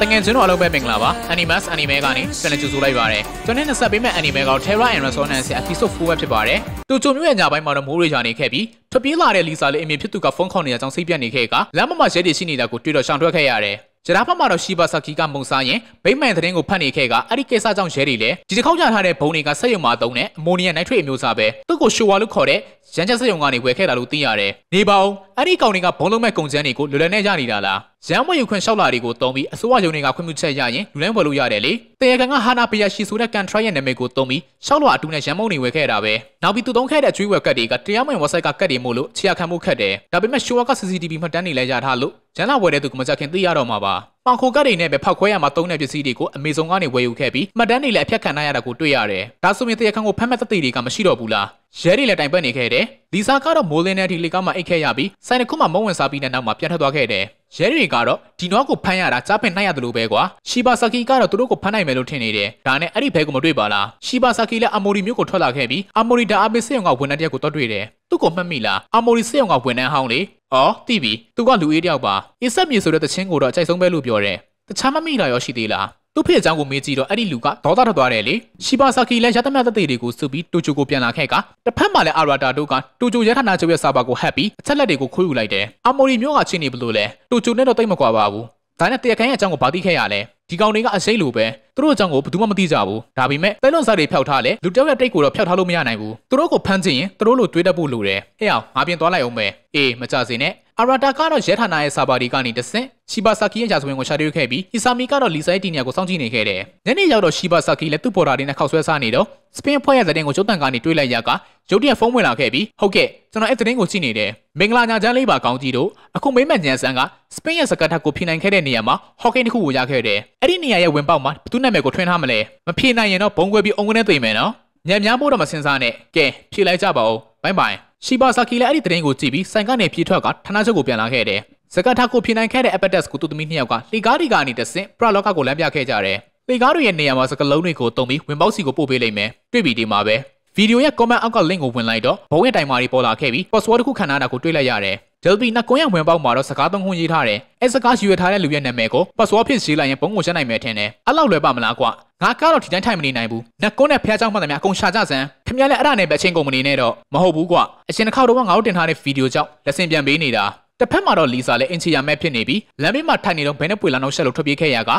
တငယ်ချင်းတို့အလုပ်ပဲမင်္ဂလာပါ Animus Anime ကနေပြန်လည်ကြိုဆိုလိုက်ပါရစေကျွန်တော်နဲ့ဆက်ပေးမယ့် Anime က Terra and Resonance Episode 4ပဲဖြစ်ပါတယ်သူချုံမျိုးရဲ့ညပိုင်းမှာတော့မိုးရေချာနေခဲ့ပြီးထွက်ပြေးလာတဲ့လီစာလေးအမေဖြစ်သူကဖုန်းခေါ်နေကြအောင်စိတ်ပြတ်နေခဲ့ကလမ်းမမှာရဲတွေရှိနေတာကိုတွေ့တော့ရှောင်ထွက်ခဲ့ရတယ်ကျရာဖတ်မှာတော့ရှီဘာဆာကီကမုံစားရင်ဗိမှန်သတင်းကိုဖတ်နေခဲ့ကအဲ့ဒီကိစ္စကြောင့်ရဲတွေလည်းဒီတစ်ခေါက်ရထားတဲ့ဘုံတွေကဆက်ရုံမှာတုံးတဲ့အမိုနီယမ်နိုက်ထရိတ်အမျိုးအစားပဲသူ့ကိုရှိုဝါလို့ခေါ်တဲ့ရန်ချက်ဆက်ရုံကနေဝယ်ခဲ့တာလို့သိရတယ်။နေပါအောင်အဲ့ဒီကောင်တွေကဘုံလုံးမဲ့ကုန်စည်တွေကိုလွယ်လွယ်နဲ့ရနေတာလား။ရန်ဝယ်ယူခွင့်လျှောက်လာတွေကိုတုံးပြီးအစိုးရရုံးတွေကခွင့်ပြုချက်ရရင်လူတိုင်းဝယ်လို့ရတယ်လေတေရကန်ကဟာနာပီယာရှီဆိုတဲ့ကန်ထရိုက်ရဲ့နာမည်ကိုတုံးပြီးလျှောက်လွှာအတူနဲ့ရန်မုံတွေဝယ်ခဲ့တာပဲနောက်ပြီးသူတုံးခဲ့တဲ့ကျွေးဝယ်ကတ်တွေကတရားမဝင် website ကကတ်တွေမို့လို့ခြေခံမှုခက်တယ်ဒါပေမဲ့ show က CCTV မှတ်တမ်းတွေလည်းရထားလို့ရန်လာဝယ်တဲ့သူကမကြခင်သိရတော့မှာပါပေါင်ခိုကတ်တွေနဲ့ပဲဖောက်ခွဲရမှာသုံးတဲ့ပစ္စည်းတွေကိုအမေဇုန်ကနေဝယ်ယူခဲ့ပြီးမှတ်တမ်းတွေလည်းအဖြတ်ခံနိုင်ရတာကိုတွေ့ရတယ်။ဒါဆိုရင်တရားခံကိုဖမ်းမဲ့သက်သေတွေကမရှိတော့ဘူးလား။ရဲတွေလည်းတိုင်ပတ်နေခဲ့တယ်။လီဆာကတော့မိုးလင်းတဲ့အထိလေကားမှာအိတ်ခဲ့ရပြီးဆိုင်တစ်ခုမှမဝင်စားပြီးတဲ့နောက်မှာပြန်ထွက်သွားခဲ့တယ်။ရဲတွေကတော့ဒီနော့ကိုဖမ်းရတာကြားဖင်နိုင်ရတယ်လို့ပဲကွာ။ရှီဘာဆာကီကတော့သူတို့ကိုဖမ်းနိုင်မယ်လို့ထင်နေတယ်။ဒါနဲ့အဲ့ဒီဘဲကိုမတွေ့ပါလား။ရှီဘာဆာကီလည်းအမိုရီမျိုးကိုထွက်လာခဲ့ပြီးအမိုရီဒါအာမစ်စစ်ရုံကဝန်ထမ်းတယောက်ကိုတော့တွေ့တယ်။သူ့ကိုမှတ်မိလားအာမိုရီစစ်ရုံကဝန်ထမ်းဟောင်းလေအော်သိပြီသူကလူအေးတယောက်ပါအေးဆက်မြေဆိုတဲ့တချင်းကိုတော့အကြိုက်ဆုံးပဲလို့ပြောတယ်တခြားမမိတာရောရှိသေးလားသူ့ဖေအကြောင်းကိုမေးကြည့်တော့အဲ့ဒီလူကဒေါသထွက်သွားတယ်လေရှီပါဆာကီလည်းရတမတသိတွေကိုစုပြီးတိုချိုကိုပြန်လာခဲ့ကတစ်ဖက်မှာလည်းအာရာတာတို့ကတိုချိုရထနာချုပ်ရဲ့စာပါကိုဟက်ပြီးအချက်လက်တွေကိုခိုးယူလိုက်တယ်အာမိုရီမျိုးကချင်းနေဘလို့လဲတိုချိုနဲ့တော့တိတ်မကွာပါဘူးဒါနဲ့တရခိုင်ရဲ့အကြောင်းကိုဗာတိခဲ့ရလဲဒီကောင်တွေကအစိမ့်လိုပဲသူတို့အကြောင်းကိုဘယ်သူမှမသိကြဘူးဒါပေမဲ့တဲလွန်စားတွေဖျောက်ထားလဲလူတယောက်ရဲ့တိတ်ကိုတော့ဖျောက်ထားလို့မရနိုင်ဘူးသူတို့ကိုဖမ်းချင်ရင်သူတို့လိုတွေးတတ်ဖို့လိုတယ်အဲ့အောင်ငါပြင်သွားလိုက်အောင်ပဲအေးမကြစေနဲ့အာရာတာကတော့ရဲဌာနရဲ့စာပါဒီကနေတဆင့်ရှီဘာဆာကီရဲ့ရာဇဝင်ကိုရှာတွေ့ခဲ့ပြီးဟီဆာမီကတော့လီဆာရဲ့တီနီယာကိုစောင့်ကြည့်နေခဲ့တယ်။ညနေရောက်တော့ရှီဘာဆာကီလည်းသူ့ပေါ်တာတွေနဲ့ခောက်ဆွဲစားနေတော့စပင်ဖွဲ့ရဲ့သတင်းကိုရုပ်တံကနေတွေ့လိုက်ရကရုတ်တရက်ဖုန်းဝင်လာခဲ့ပြီးဟုတ်ကဲ့ကျွန်တော်အဲ့သတင်းကိုကြည့်နေတယ်။မင်္ဂလာညချမ်းလေးပါကောင်းကြီးတို့အခုမိမန်ဂျန်ဆန်ကစပိန်ရဲ့စကတ်ထက်ကိုဖြင်းနိုင်ခဲ့တဲ့နေရာမှာဟော့ကိန်းတစ်ခုကိုရခဲ့တယ်။အဲ့ဒီနေရာရဲ့ဝင်ပေါက်မှာဘသူ့နာမည်ကိုထွင်ထားမလဲ။မဖြေနိုင်ရင်တော့ဘုံခွဲပြီးအုံကနေသိမ့်မယ်နော်။ညံများဖို့တော့မစင်စားနဲ့။ကဲဖြေလိုက်ကြပါဦး။ဘိုင်ဘိုင်။ရှီဘာဆာကီလည်းအဲ့ဒီတရင်ကိုကြည့်ပြီးဆိုင်ကနေပြေးထွက်ကဌာနချုပ်ကိုပြန်လာခဲ့တယ်။စကတ်ထက်ကိုဖြင်းနိုင်ခဲ့တဲ့အပက်တက်စ်ကိုသူ့သမီးနှစ်ယောက်ကလီကားဒီကနေတဆင့်ပရလော့ကကိုလမ်းပြခဲ့ကြတယ်။လီကားတို့ရဲ့နေရာမှာစကလုံးတွေကိုတုံပြီးဝင်ပေါက်စီကိုပို့ပေးလိုက်မယ်။တွေ့ပြီဒီမှာပဲ။ဗီဒီယိုရဲ့ comment အောက်က link ကိုဝင်လိုက်တော့ဘုံရဲ့တိုင်မာတွေပေါ်လာခဲ့ပြီး password တစ်ခုခံထားတာကိုတွေ့လိုက်ရတယ်။ Delphi နှစ်ကွန်းရဝင်ပေါက်မှာတော့စကားသုံးခွန်းရေးထားတယ်။အဲစကားယူရထားတဲ့လူရဲ့နာမည်ကို password ဖြစ်ရေးလိုက်ရင်ဘုံကိုရှင်းနိုင်မယ်ထင်တယ်။အဲ့လောက်လွယ်ပါမလားကွာ။ငါကတော့ဒီတိုင်းထိုင်မနေနိုင်ဘူး။နှစ်ကွန်းနဲ့ဖျားကြောင်းမှသမျှအကုန်ရှာကြစမ်း။ခင်ဗျားလည်းအဲ့ဒါနဲ့ပဲချင်းကုန်မနေနဲ့တော့မဟုတ်ဘူးကွာ။အရှင်တစ်ခေါက်တော့ငါတို့တင်ထားတဲ့ဗီဒီယိုကြောင့်လက်ဆင့်ပြန်ပေးနေတာ။တစ်ဖက်မှာတော့လီစာလည်းအင်ချီယာမဲ့ဖြစ်နေပြီးလမ်းဘေးမှာထိုင်နေတော့ဘဲနဲ့ပွေလာနောက်ဆက်လို့ထွက်ပြေးခဲ့ရက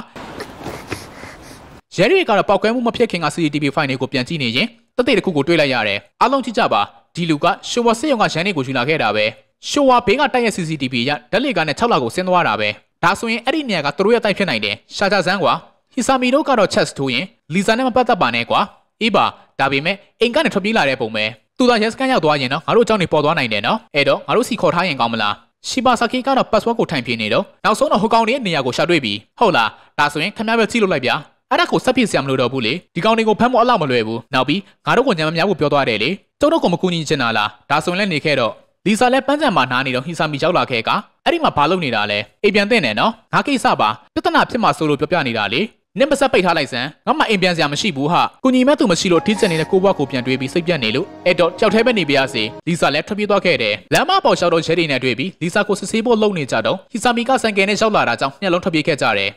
ရဲရီကတော့ပောက်ကွဲမှုမဖြစ်ခင်က CCTV ဖိုင်တွေကိုပြန်ကြည့်နေရင်တသက်တစ်ခုကိုတွေ့လိုက်ရတယ်အားလုံးကြည့်ကြပါဒီလူကရှိုဝါစစ်ရုံကရန်နေကိုယူလာခဲ့တာပဲရှိုဝါဘေးကတိုက်ရိုက် CCTV ရဓာတ်လေကားနဲ့6လကိုဆင်းသွားတာပဲဒါဆိုရင်အဲ့ဒီနေရာကသူတို့ရဲ့တိုက်ဖြစ်နိုင်တယ်ရှာချစမ်းကွာဟီဆာမီတို့ကတော့ chess ထိုးရင်လီဇာနဲ့မပတ်သက်ပါနဲ့ကွာအေးပါဒါပေမဲ့အိမ်ကနေထွက်ပြေးလာတဲ့ပုံပဲသူသာရဲစကန်ရောက်သွားရင်တော့ငါတို့အကြောင်းတွေပေါ်သွားနိုင်တယ်နော်အဲ့တော့ငါတို့စီခေါ်ထားရင်ကောင်းမလားရှီဘာဆာကီကတော့ password ကိုထိုင်ပြနေတော့နောက်ဆုံးတော့ဟိုကောင်တွေရဲ့နေရာကိုရှာတွေ့ပြီဟုတ်လားဒါဆိုရင်ခင်ဗျားပဲကြည့်လို့လိုက်ဗျာအဲ့ဒါကိုဆက်ဖြစ်စရာမလိုတော့ဘူးလေဒီကောင်တွေကိုဖမ်းဖို့အလောက်မလွယ်ဘူးနောက်ပြီးငါတို့ကိုညံမများဖို့ပြောသွားတယ်လေကျုပ်တို့ကိုမကူညီချင်တာလားဒါဆိုရင်လည်းနေခဲ့တော့လီဆာလည်းပန်းစံမှာနားနေတော့ဟိဆာမီရောက်လာခဲ့ကအဲ့ဒီမှာဘာလုပ်နေတာလဲအိမ်ပြန်တဲ့နဲ့နော်ငါကိစ္စပါပြဿနာဖြစ်မှာဆိုလို့ပြောပြနေတာလေနင့်မဆက်ပိတ်ထားလိုက်စမ်းငါမှအိမ်ပြန်စရာမရှိဘူးဟာကုညီမဲ့သူမရှိလို့ထိကျက်နေတဲ့ကိုဘွားကိုပြန်တွေးပြီးစိတ်ပြတ်နေလို့အဲ့တော့ကြောက်ထဲပဲနေပြရစီလီဆာလည်းထွက်ပြေးသွားခဲ့တယ်လမ်းမပေါ်လျှောက်တော့ရဲတွေနဲ့တွေ့ပြီးလီဆာကိုစစ်ဆေးဖို့လုပ်နေကြတော့ဟိဆာမီကဆန်ကယ်နဲ့ရောက်လာတာကြောင့်မျက်လုံးထွက်ပြေးခဲ့ကြတယ်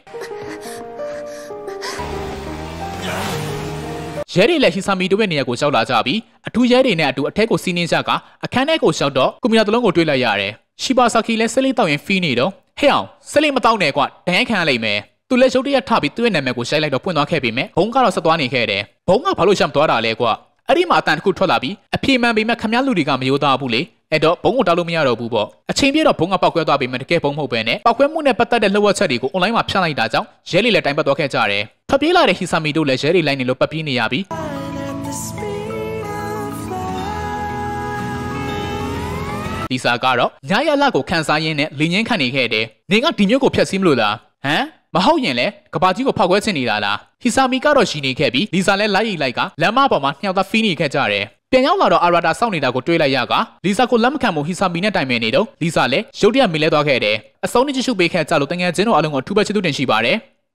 ရဲတွေလည်းဟီဆာမီတို့ရဲ့နေရာကိုရောက်လာကြပြီးအထူးရဲတွေနဲ့အတူအထက်ကိုစီးနင်းကြကအခန်းထဲကိုရောက်တော့ကွန်ပျူတာတစ်လုံးကိုတွေ့လိုက်ရတယ်။ရှီပါဆာကီလည်းဆက်လေးတောက်ရင်ဖီးနေတော့ဟဲ့အောင်ဆက်လေးမတောက်နဲ့ကွာဒဏ်ရခံရလိမ့်မယ်။သူလည်းရုတ်တရက်ထပြီးသူ့ရဲ့နာမည်ကိုရှိုက်လိုက်တော့ပွင့်သွားခဲ့ပေမဲ့ဘုံကတော့ဆက်သွားနေခဲ့တယ်။ဘုံကဘာလို့ရှမ်းသွားတာလဲကွာ။အဲ့ဒီမှာအတန်တစ်ခုထွက်လာပြီးအပြေမှန်ပေမဲ့ခမရလူတွေကမယိုးသားဘူးလေ။အဲ့တော့ဘုံကိုတောက်လို့မရတော့ဘူးပေါ့အချိန်ပြည့်တော့ဘုံကပောက်ကွဲသွားပြီမှတကယ်ဘုံမဟုတ်ပဲနဲ့ပောက်ကွဲမှုနဲ့ပတ်သက်တဲ့လှုပ်ဝက်ချက်တွေကိုအွန်လိုင်းမှာဖြန့်လိုက်တာကြောင့်ရဲလီလည်းတိုင်ပတ်သွားခဲ့ကြတယ်ထွက်ပြေးလာတဲ့ဟီဆာမီတို့လည်းရဲလီလိုက်နေလို့ပတ်ပြေးနေရပြီလီစာကတော့ညရလကိုခန်းစားရင်းနဲ့လင်းငင်းခံနေခဲ့တယ်။နေကဒီမျိုးကိုဖျက်ဆီးမလို့လား။ဟမ်မဟုတ်ရင်လေကဘာကြီးကိုဖောက်ခွဲချင်နေတာလား။ဟီဆာမီကတော့ရှီနေခဲ့ပြီးလီစာလည်းလိုက်ရိတ်လိုက်ကလမ်းမပေါ်မှာညှောက်သားဖီးနေခဲ့ကြတယ်။ပြန်ရောက်လာတော့အာရာတာစောင့်နေတာကိုတွေးလိုက်ရကလီဆာကိုလက်မခံမှုဟီဆာမီနဲ့တိုင်ပင်နေတော့လီဆာလည်းရုတ်တရက်မေးလဲသွားခဲ့တယ်အစုံနဲ့ကြည့်ရှုပေးခဲ့ကြလို့တငယ်ချင်းတို့အလုံးကိုအထူးပဲချစ်သူတင်ရှိပါတယ်